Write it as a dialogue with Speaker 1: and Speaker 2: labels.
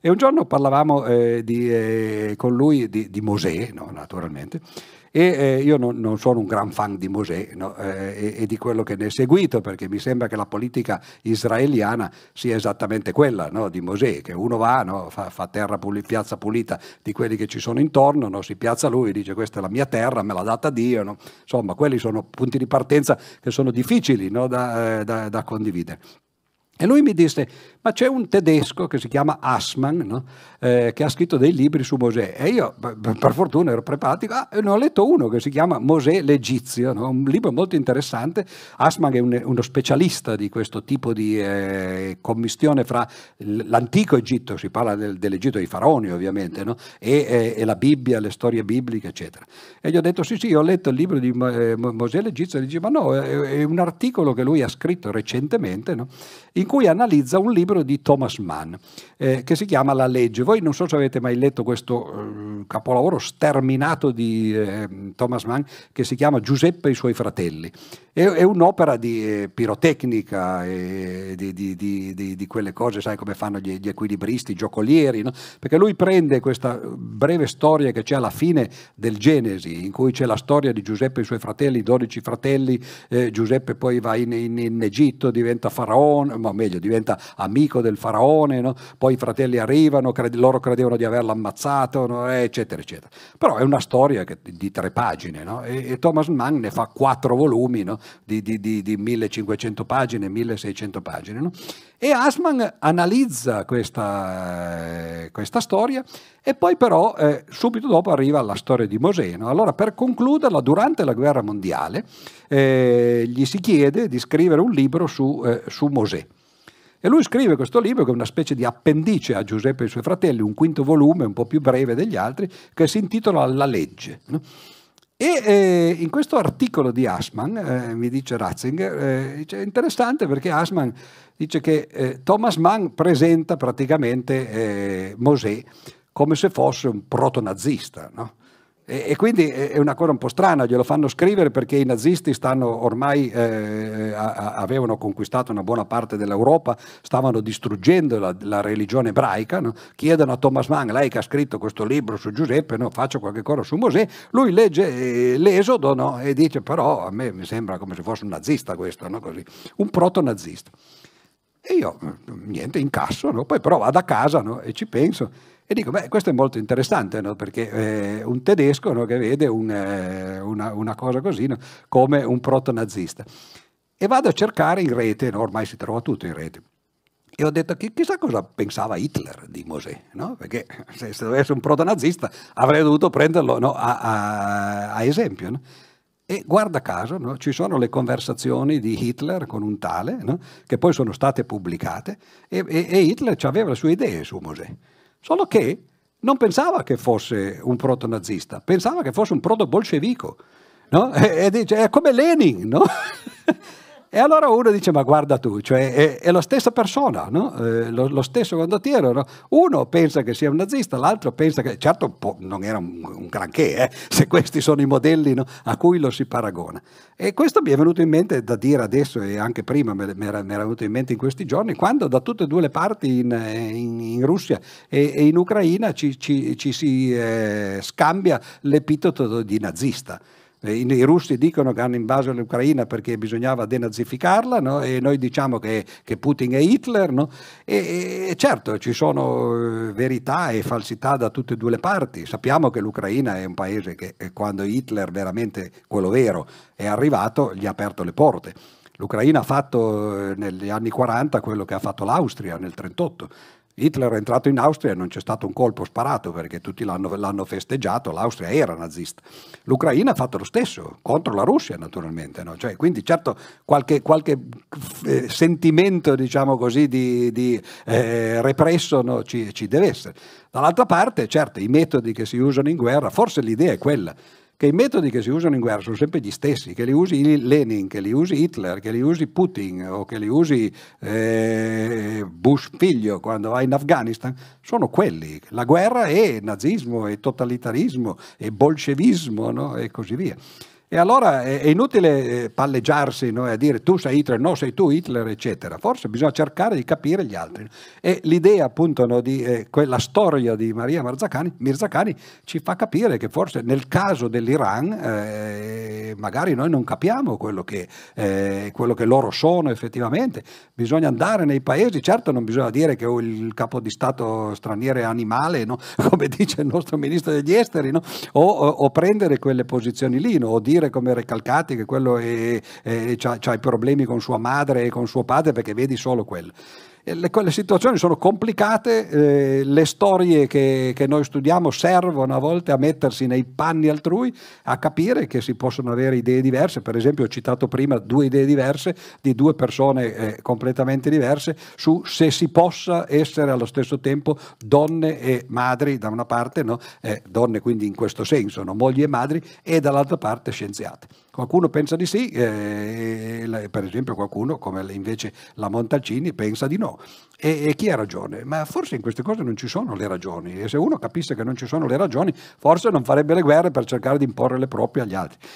Speaker 1: E un giorno parlavamo eh, di, eh, con lui di, di Mosè, no, naturalmente, e eh, io non, non, sono un gran fan di Mosè no, eh, e, e, di quello che ne è seguito, perché mi sembra che la politica israeliana sia esattamente quella no, di Mosè, che uno va, fa, fa, terra puli, piazza pulita di quelli che ci sono intorno, si piazza lui, dice questa è la mia terra, me l'ha data Dio, insomma quelli sono punti di partenza che sono difficili da, eh, da, da condividere. E lui mi disse, ma c'è un tedesco che si chiama Assmann, no? eh, che ha scritto dei libri su Mosè. E io, per fortuna, ero prepatico, ah, ne ho letto uno che si chiama Mosè l'Egizio, no? un libro molto interessante. Assmann è un, uno specialista di questo tipo di eh, commistione fra l'antico Egitto, si parla del, dell'Egitto dei faraoni ovviamente, no? e, e, e, la Bibbia, le storie bibliche, eccetera. E gli ho detto, sì, sì, ho letto il libro di eh, Mosè l'Egizio, e gli dice, ma no, è, è un articolo che lui ha scritto recentemente, in cui analizza un libro di Thomas Mann eh, che si chiama La legge. Voi non so se avete mai letto questo eh, capolavoro sterminato di eh, Thomas Mann che si chiama Giuseppe e i suoi fratelli. È, è un'opera di eh, pirotecnica, eh, di, di, di, di, quelle cose, sai come fanno gli, gli equilibristi, i giocolieri, no? perché lui prende questa breve storia che c'è alla fine del Genesi, in cui c'è la storia di Giuseppe e i suoi fratelli, i dodici fratelli, eh, Giuseppe poi va in, in, in Egitto, diventa faraone, meglio, diventa amico del faraone, no? poi i fratelli arrivano, cred- loro credevano di averlo ammazzato, no? eccetera, eccetera. Però è una storia che, di tre pagine no? e, e, Thomas Mann ne fa quattro volumi di, di, di, di, 1500 pagine, 1600 pagine. E Asman analizza questa, eh, questa, storia e poi però eh, subito dopo arriva alla storia di Mosè. Allora per concluderla, durante la guerra mondiale, eh, gli si chiede di scrivere un libro su, eh, su Mosè. E lui scrive questo libro che è una specie di appendice a Giuseppe e i suoi fratelli, un quinto volume un po' più breve degli altri, che si intitola La legge. No? E eh, in questo articolo di Asman, eh, mi dice Ratzinger, eh, è interessante perché Asman dice che eh, Thomas Mann presenta praticamente eh, Mosè come se fosse un proto-nazista, no? E, e, quindi è una cosa un po' strana, glielo fanno scrivere perché i nazisti stanno ormai eh, a, avevano conquistato una buona parte dell'Europa, stavano distruggendo la, la religione ebraica, no? chiedono a Thomas Mann, lei che ha scritto questo libro su Giuseppe, no? faccio qualche cosa su Mosè, lui legge eh, l'esodo no? e dice però a me mi sembra come se fosse un nazista questo, un proto-nazista. E io, mm, mm, niente, incasso, no? poi però vado a casa no? e ci penso e dico, beh, questo è molto interessante, no? perché eh, un tedesco no? che vede un, eh, una, una, cosa così come un proto-nazista. E vado a cercare in rete, ormai si trova tutto in rete, e ho detto, chissà cosa pensava Hitler di Mosè, no? perché se, se dovesse un proto-nazista avrei dovuto prenderlo no? a, a, a, esempio. No? E guarda caso, no? ci sono le conversazioni di Hitler con un tale, no? che poi sono state pubblicate, e, e, e Hitler aveva le sue idee su Mosè. Solo che non pensava che fosse un proto-nazista, pensava che fosse un proto-bolscevico. No? E, e, dice, è come Lenin, no? E allora uno dice, ma guarda tu, cioè è, è la stessa persona, no? eh, lo, lo, stesso condottiero. No? Uno pensa che sia un nazista, l'altro pensa che... Certo non era un, un granché, eh, se questi sono i modelli no? a cui lo si paragona. E questo mi è venuto in mente da dire adesso e anche prima mi era, era venuto in mente in questi giorni, quando da tutte e due le parti in, in, in Russia e, e, in Ucraina ci, ci, ci si eh, scambia l'epiteto di nazista. Eh, I russi dicono che hanno invaso l'Ucraina perché bisognava denazificarla no? e noi diciamo che, che Putin è Hitler. No? E, e, certo ci sono eh, verità e falsità da tutte e due le parti. Sappiamo che l'Ucraina è un paese che eh, quando Hitler veramente, quello vero, è arrivato gli ha aperto le porte. L'Ucraina ha fatto eh, negli anni 40 quello che ha fatto l'Austria nel 1938. Hitler è entrato in Austria e non c'è stato un colpo sparato perché tutti l'hanno, l'hanno festeggiato, l'Austria era nazista. L'Ucraina ha fatto lo stesso, contro la Russia naturalmente. No? Cioè, quindi certo qualche, qualche eh, sentimento diciamo così, di, di eh, represso no? ci, ci deve essere. Dall'altra parte, certo, i metodi che si usano in guerra, forse l'idea è quella che i metodi che si usano in guerra sono sempre gli stessi, che li usi Lenin, che li usi Hitler, che li usi Putin o che li usi eh, Bush figlio quando va in Afghanistan, sono quelli. La guerra è nazismo, è totalitarismo, è bolscevismo no? e così via. E allora è inutile eh, palleggiarsi no? e dire tu sei Hitler, no sei tu Hitler, eccetera. Forse bisogna cercare di capire gli altri. E l'idea appunto no, di eh, quella storia di Maria Marzacani, Mirzacani ci fa capire che forse nel caso dell'Iran eh, magari noi non capiamo quello che, eh, quello che, loro sono effettivamente. Bisogna andare nei paesi, certo non bisogna dire che il capo di Stato straniero è animale, no? come dice il nostro ministro degli esteri, o, o, prendere quelle posizioni lì, o dire dire come Recalcati che quello ha i problemi con sua madre e con suo padre perché vedi solo quello le, le situazioni sono complicate, eh, le storie che, che, noi studiamo servono a volte a mettersi nei panni altrui, a capire che si possono avere idee diverse, per esempio ho citato prima due idee diverse di due persone eh, completamente diverse su se si possa essere allo stesso tempo donne e madri da una parte, no? eh, donne quindi in questo senso, no? mogli e madri, e dall'altra parte scienziate. Qualcuno pensa di sì, eh, per esempio qualcuno come invece la Montalcini pensa di no. E, e, chi ha ragione? Ma forse in queste cose non ci sono le ragioni e se uno capisse che non ci sono le ragioni, forse non farebbe le guerre per cercare di imporre le proprie agli altri.